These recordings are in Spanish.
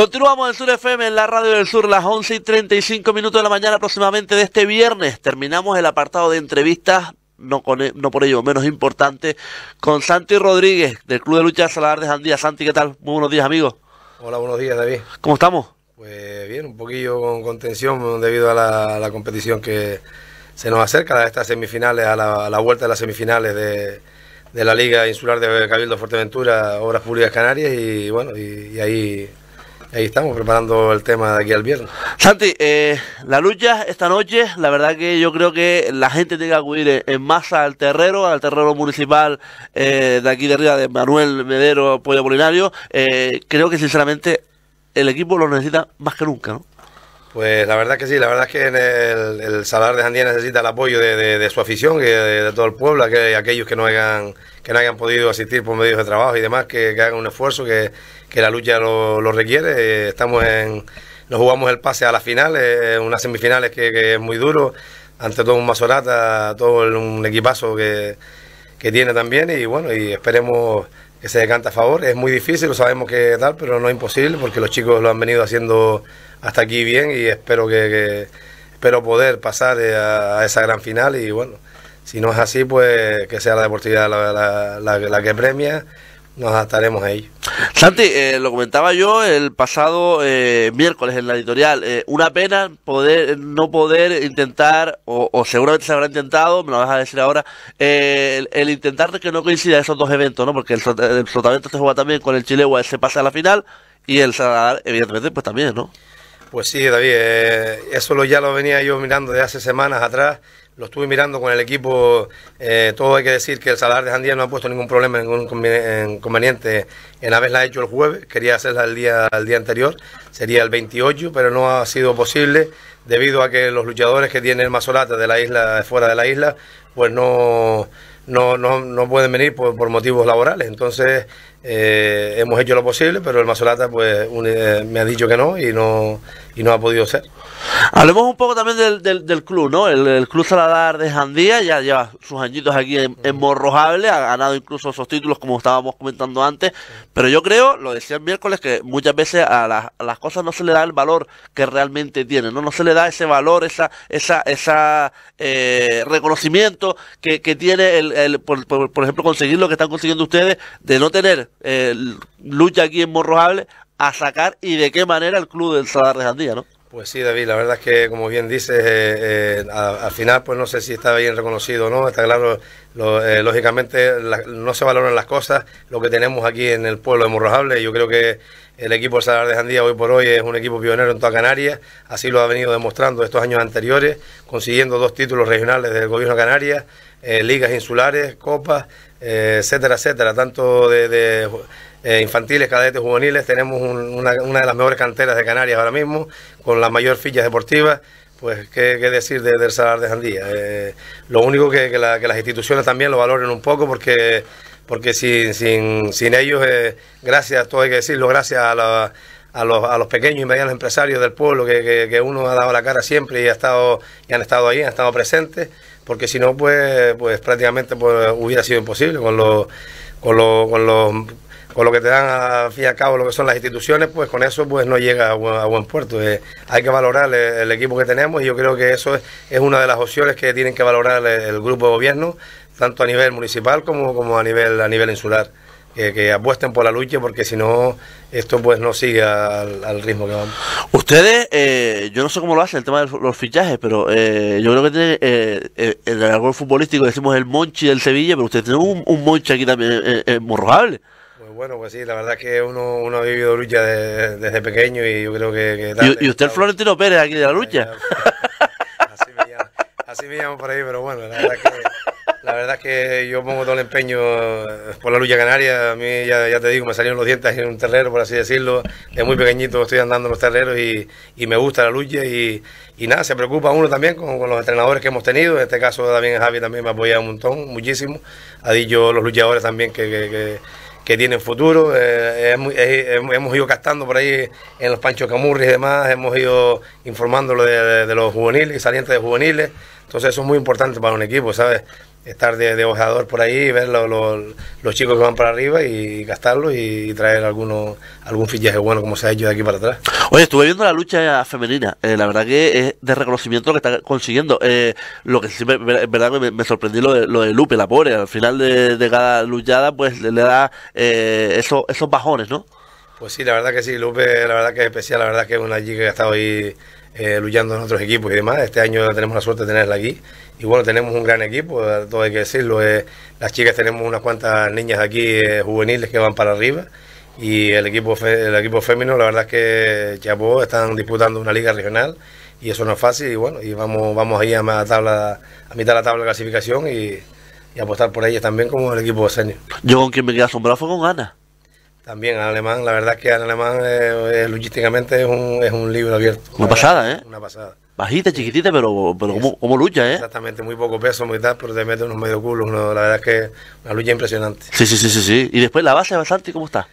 Continuamos en Sur FM, en la radio del Sur, las 11 y 35 minutos de la mañana aproximadamente de este viernes. Terminamos el apartado de entrevistas, no, con, e, no por ello menos importante, con Santi Rodríguez del Club de Lucha Salar de Jandía. Santi, ¿qué tal? Muy buenos días, amigo. Hola, buenos días, David. ¿Cómo estamos? Pues bien, un poquillo con, contención tensión debido a la, competición que se nos acerca a estas semifinales, a la, vuelta de las semifinales de, la Liga Insular de Cabildo Fuerteventura, Obras Públicas Canarias y bueno, y ahí Ahí estamos preparando el tema de aquí al viernes. Santi, eh, la lucha esta noche, la verdad que yo creo que la gente tiene que acudir en masa al terrero, al terrero municipal eh, de aquí de arriba de Manuel Medero Pueblo Polinario. Eh, creo que sinceramente el equipo lo necesita más que nunca, ¿no? Pues la verdad que sí, la verdad es que el, el Salar de Jandía necesita el apoyo de, su afición, de, de, todo el pueblo, que, aquellos que no hayan que no hayan podido asistir por medios de trabajo y demás, que, hagan un esfuerzo, que, la lucha lo, requiere. Estamos en, nos jugamos el pase a las finales, eh, unas semifinales que, es muy duro, ante todo un Mazorata, todo un equipazo que, que tiene también y bueno, y esperemos que se decanta a favor. Es muy difícil, lo sabemos que tal, pero no es imposible porque los chicos lo han venido haciendo hasta aquí bien y espero que, espero poder pasar eh, a, esa gran final y bueno, si no es así, pues que sea la deportividad la, la que premia nos ataremos a ello. Santi, eh, lo comentaba yo el pasado eh, miércoles en la editorial. Eh, una pena poder no poder intentar, o, o, seguramente se habrá intentado, me lo vas a decir ahora, el, intentar de que no coincida esos dos eventos, ¿no? Porque el, el se juega también con el Chile o se pasa a la final, y el Saladar, evidentemente, pues también, ¿no? Pues sí, David, eso lo, ya lo venía yo mirando de hace semanas atrás, lo estuve mirando con el equipo. Eh, todo hay que decir que el Salar de Jandía no ha puesto ningún problema, ningún inconveniente en haberla hecho el jueves. Quería hacerla el día, el día anterior, sería el 28, pero no ha sido posible debido a que los luchadores que tienen el Mazolata de la isla, fuera de la isla, pues no, no, pueden venir por, motivos laborales. Entonces eh, hemos hecho lo posible, pero el Mazolata pues eh, me ha dicho que no y no, y no ha podido ser. Hablemos un poco también del, club, ¿no? El, el club Paladar de Jandía, ya lleva sus añitos aquí en, Morrojable, ha ganado incluso esos títulos como estábamos comentando antes, pero yo creo, lo decía el miércoles, que muchas veces a, las cosas no se le da el valor que realmente tienen, no, no se le da ese valor, esa, esa, esa eh, reconocimiento que, tiene el, por, por, ejemplo conseguir lo que están consiguiendo ustedes de no tener eh, lucha aquí en Morrojable a sacar y de qué manera el club del Salar de Jandía, ¿no? Pues sí, David, la verdad es que, como bien dices, eh, eh, al final, pues no sé si está bien reconocido o no. Está claro, eh, lógicamente, no se valoran las cosas. Lo que tenemos aquí en el pueblo de Morrojable, yo creo que el equipo de Salar de Jandía hoy por hoy es un equipo pionero en toda Canarias. Así lo ha venido demostrando estos años anteriores, consiguiendo dos títulos regionales del gobierno de Canarias, ligas insulares, copas, etcétera, etcétera. Tanto de eh, infantiles, cadetes, juveniles. Tenemos una, de las mejores canteras de Canarias ahora mismo, con la mayor fichas deportivas. Pues, ¿qué, decir del Salar de Jandía? Eh, lo único que, las instituciones también lo valoren un poco, porque, porque sin, sin, sin ellos, eh, gracias, todo hay que decirlo, gracias a, los, a los pequeños y medianos empresarios del pueblo, que, uno ha dado la cara siempre y, ha estado, y han estado ahí, han estado presentes, porque si no, pues, pues prácticamente pues, hubiera sido imposible con los, con los con lo que te dan a, fin y a cabo lo que son las instituciones, pues con eso pues no llega a buen, puerto. Eh, hay que valorar el, equipo que tenemos y yo creo que eso es, una de las opciones que tienen que valorar el, grupo de gobierno, tanto a nivel municipal como, como a nivel a nivel insular. Que, apuesten por la lucha porque si no esto pues no sigue al, ritmo que vamos. Ustedes, eh, yo no sé cómo lo hacen el tema de los fichajes, pero eh, yo creo que tiene, eh, en el árbol futbolístico decimos el Monchi del Sevilla, pero ustedes tienen un, Monchi aquí también morrojable bueno, pues sí, la verdad que uno, uno ha vivido lucha desde pequeño y yo creo que... ¿Y, usted Florentino Pérez aquí de la lucha? Así me, llamo así me llamo por ahí, pero bueno, la verdad que... La verdad que yo pongo todo el empeño eh, por la lucha canaria. A mí, ya, ya te digo, me salieron los dientes en un terrero, por así decirlo. De muy pequeñito estoy andando en los terreros y, y me gusta la lucha. Y, nada, se preocupa uno también con, los entrenadores que hemos tenido. En este caso, también Javi también me ha apoyado un montón, muchísimo. Ha dicho los luchadores también que que tiene futuro. Eh, eh, eh, hemos, ido gastando por ahí en los Pancho Camurri y demás, hemos ido informándolo de, los juveniles y salientes de juveniles. Entonces eso es muy importante para un equipo, ¿sabes? estar de, de ojeador por ahí y ver los chicos que van para arriba y gastarlos y, traer algunos algún fichaje bueno como se ha hecho de aquí para atrás. Oye, estuve viendo la lucha femenina, eh, la verdad que es de reconocimiento lo que está consiguiendo. Eh, lo que sí me, verdad me, me sorprendió lo de, lo de, Lupe, la pobre, al final de, cada luchada pues le, da eh, esos, esos bajones, ¿no? Pues sí, la verdad que sí, Lupe, la verdad que es especial, la verdad que es una chica que ha estado ahí eh, luchando en otros equipos y demás. Este año tenemos la suerte de tenerla aquí. Y bueno, tenemos un gran equipo, todo hay que decirlo. Eh. las chicas tenemos unas cuantas niñas aquí eh, juveniles que van para arriba. Y el equipo, el equipo femenino, la verdad es que Chapo están disputando una liga regional y eso no es fácil. Y bueno, y vamos, vamos ahí a, tabla, a mitad de la tabla de clasificación y, apostar por ellas también como el equipo de senior. Yo con quien me quedé asombrado fue con Ana también al alemán, la verdad es que al alemán eh, eh, logísticamente es un, es un libro abierto. Una pasada, ¿eh? Una pasada. Bajita, chiquitita, pero, pero como, como, lucha, ¿eh? Exactamente, muy poco peso, muy tal, pero te mete unos medio culos. la verdad es que una lucha impresionante. Sí, sí, sí, sí. sí. ¿Y después la base de Basanti cómo está?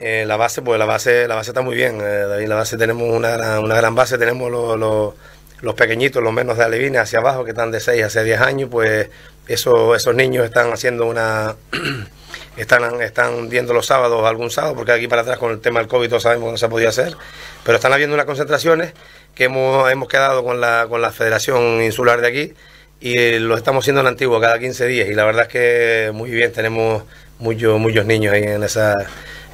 Eh, la base, pues la base, la base está muy bien, eh, David. La base tenemos una, una gran base, tenemos los los pequeñitos, los menos de alevines hacia abajo, que están de 6 hacia 10 años, pues eso, esos niños están haciendo una... están, están viendo los sábados, algún sábado, porque aquí para atrás con el tema del COVID todos sabemos que no se podía hacer, pero están habiendo unas concentraciones que hemos, hemos quedado con la, con la Federación Insular de aquí y eh, lo estamos haciendo en antiguo cada 15 días y la verdad es que muy bien, tenemos muchos, muchos niños ahí en esa,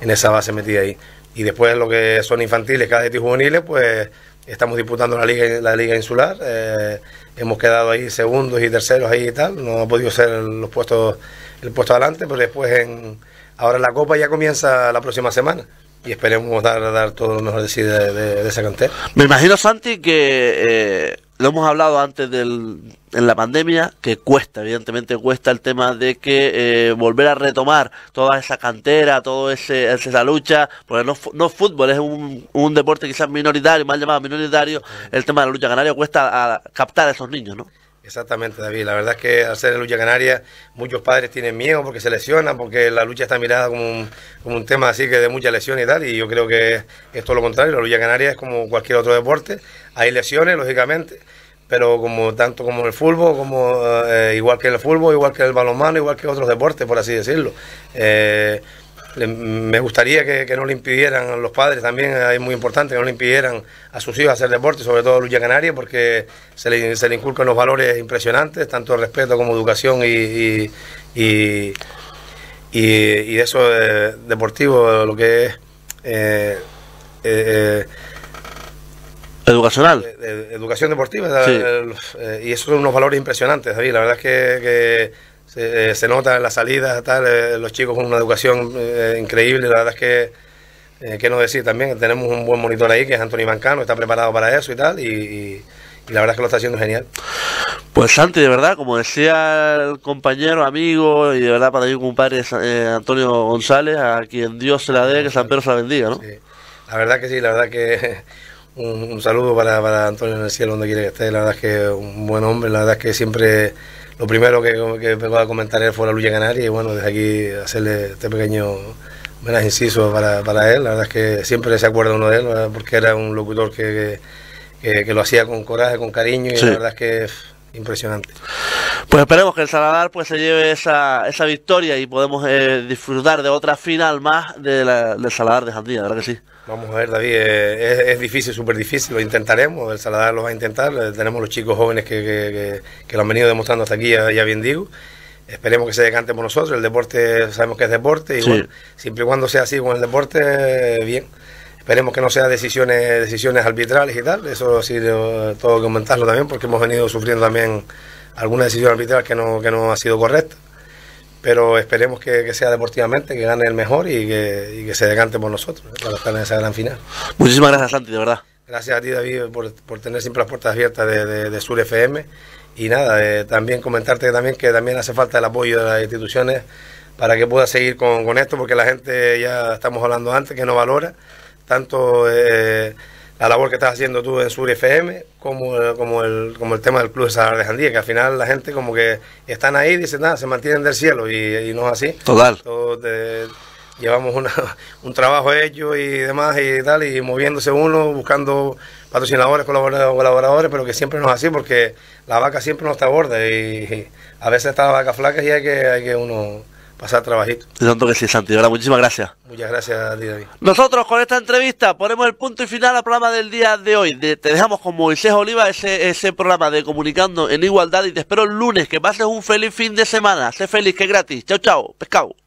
en esa base metida ahí. Y después lo que son infantiles, cada y juveniles, pues estamos disputando la liga, la liga insular, eh, hemos quedado ahí segundos y terceros ahí y tal, no ha podido ser los puestos, el puesto adelante, pero después en ahora la copa ya comienza la próxima semana y esperemos dar, dar todo lo mejor de sí de, esa cantera. Me imagino, Santi, que eh, lo hemos hablado antes del, en la pandemia, que cuesta, evidentemente cuesta el tema de que eh, volver a retomar toda esa cantera, toda ese, esa lucha, porque no, no fútbol, es un, un deporte quizás minoritario, mal llamado minoritario, el tema de la lucha canaria cuesta a captar a esos niños, ¿no? Exactamente, David. La verdad es que al ser lucha canaria, muchos padres tienen miedo porque se lesionan, porque la lucha está mirada como un, como un tema así que de muchas lesiones y tal. Y yo creo que es todo lo contrario. La lucha canaria es como cualquier otro deporte. Hay lesiones, lógicamente, pero como tanto como el fútbol, como eh, igual que el fútbol, igual que el balonmano, igual que otros deportes, por así decirlo. Eh, me gustaría que, no le impidieran a los padres también, es muy importante que no le impidieran a sus hijos hacer deporte, sobre todo lucha canaria, porque se le, se inculcan los valores impresionantes, tanto respeto como educación y, y, eso eh, deportivo, lo que es... Eh, eh, Educacional. educación deportiva. y esos son unos valores impresionantes, David. La verdad es que eh, se, nota en las salidas, tal, eh, los chicos con una educación eh, increíble, la verdad es que... qué no decir también, tenemos un buen monitor ahí que es Antonio Mancano, está preparado para eso y tal, y, la verdad es que lo está haciendo genial. Pues Santi, de verdad, como decía el compañero, amigo, y de verdad para mí compadre Antonio González, a quien Dios se la dé, que San Pedro se la bendiga, ¿no? Sí. La verdad que sí, la verdad que un, saludo para, Antonio en el cielo, donde quiera que esté, la verdad es que un buen hombre, la verdad es que siempre lo primero que, que vengo a comentar él fue la lucha canaria y bueno, desde aquí hacerle este pequeño homenaje inciso para, para él. La verdad es que siempre se acuerda uno de él, porque era un locutor que, lo hacía con coraje, con cariño y la verdad es que impresionante. Pues esperemos que el Saladar pues se lleve esa, esa victoria y podemos eh, disfrutar de otra final más del Saladar de Jandía, ¿verdad que sí? Vamos a ver, David, eh, es, difícil, súper difícil, lo intentaremos, el Saladar lo va a intentar, eh, tenemos los chicos jóvenes que, que, lo han venido demostrando hasta aquí, ya, bien digo esperemos que se decante por nosotros. El deporte sabemos que es deporte y siempre y cuando sea así con el deporte, bien. Esperemos que no sean decisiones decisiones arbitrales y tal. Eso sí, tengo que comentarlo también porque hemos venido sufriendo también alguna decisión arbitral que no, que no ha sido correcta. Pero esperemos que, sea deportivamente, que gane el mejor y que, se decante por nosotros ¿eh? para estar en esa gran final. Muchísimas gracias, Santi, de verdad. Gracias a ti, David, por, tener siempre las puertas abiertas de, de, Sur FM. Y nada, eh, también comentarte también que también hace falta el apoyo de las instituciones para que pueda seguir con, con esto, porque la gente ya estamos hablando antes que no valora tanto eh, la labor que estás haciendo tú en Sur FM como, como, el, como el tema del Club de Salar de Jandía, que al final la gente como que están ahí y dicen, nada, ah, se mantienen del cielo y, no es así. Total. llevamos una, un trabajo hecho y demás y tal, y moviéndose uno, buscando patrocinadores, colaboradores, pero que siempre no es así porque la vaca siempre no está gorda y, y a veces está la vaca flaca y hay que, hay que uno pasar trabajito. Tanto que sí, Santi. Ahora, muchísimas gracias. Muchas gracias David. Nosotros con esta entrevista ponemos el punto y final al programa del día de hoy. te dejamos con Moisés Oliva ese, ese programa de Comunicando en Igualdad y te espero el lunes. Que pases un feliz fin de semana. Sé feliz, que es gratis. Chao, chao. Pescado.